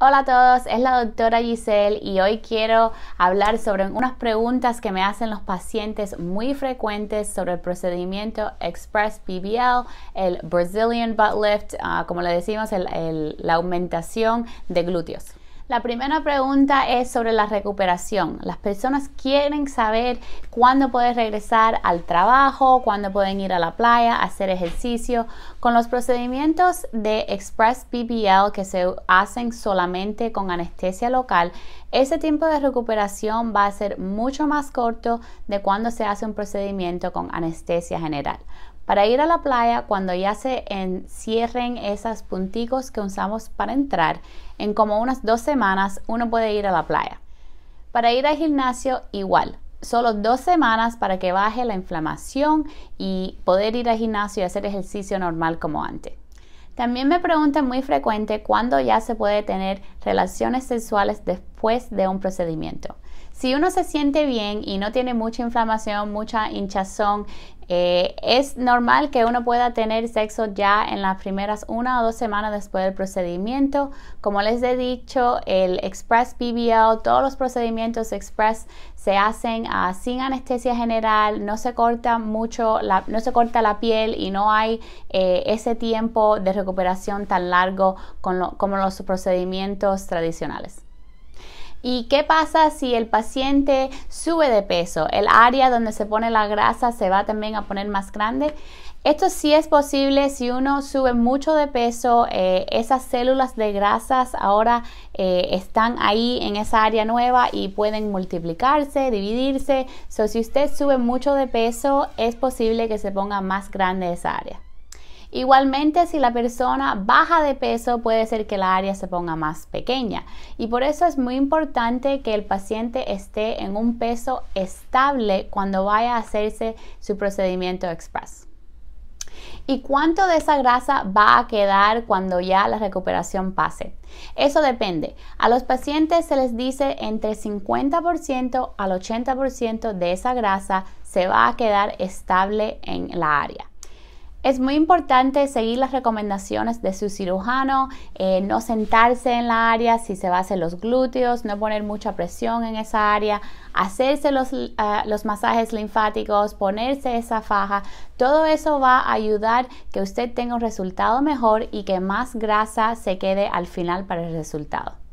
Hola a todos, es la doctora Giselle y hoy quiero hablar sobre unas preguntas que me hacen los pacientes muy frecuentes sobre el procedimiento Express PBL, el Brazilian Butt Lift, ah, como le decimos, la aumentación de glúteos. La primera pregunta es sobre la recuperación. Las personas quieren saber cuándo pueden regresar al trabajo, cuándo pueden ir a la playa, hacer ejercicio. Con los procedimientos de Express PBL que se hacen solamente con anestesia local, ese tiempo de recuperación va a ser mucho más corto de cuando se hace un procedimiento con anestesia general para ir a la playa cuando ya se encierren esos punticos que usamos para entrar. En como unas dos semanas uno puede ir a la playa. Para ir al gimnasio igual. Solo dos semanas para que baje la inflamación y poder ir al gimnasio y hacer ejercicio normal como antes. También me preguntan muy frecuente cuándo ya se puede tener relaciones sexuales después después de un procedimiento. Si uno se siente bien y no tiene mucha inflamación, mucha hinchazón, eh, es normal que uno pueda tener sexo ya en las primeras una o dos semanas después del procedimiento. Como les he dicho, el Express PBL, todos los procedimientos Express se hacen ah, sin anestesia general, no se corta mucho, la, no se corta la piel y no hay eh, ese tiempo de recuperación tan largo como los procedimientos tradicionales. ¿Y qué pasa si el paciente sube de peso? El área donde se pone la grasa se va también a poner más grande. Esto sí es posible si uno sube mucho de peso, eh, esas células de grasas ahora eh, están ahí en esa área nueva y pueden multiplicarse, dividirse. si usted sube mucho de peso, es posible que se ponga más grande esa área. Igualmente, si la persona baja de peso, puede ser que la área se ponga más pequeña. Y por eso es muy importante que el paciente esté en un peso estable cuando vaya a hacerse su procedimiento express. ¿Y cuánto de esa grasa va a quedar cuando ya la recuperación pase? Eso depende. A los pacientes se les dice entre 50% al 80% de esa grasa se va a quedar estable en la área. Es muy importante seguir las recomendaciones de su cirujano, eh, no sentarse en la área si se va a hacer los glúteos, no poner mucha presión en esa área, hacerse eh, los masajes linfáticos, ponerse esa faja. Todo eso va a ayudar que usted tenga un resultado mejor y que más grasa se quede al final para el resultado.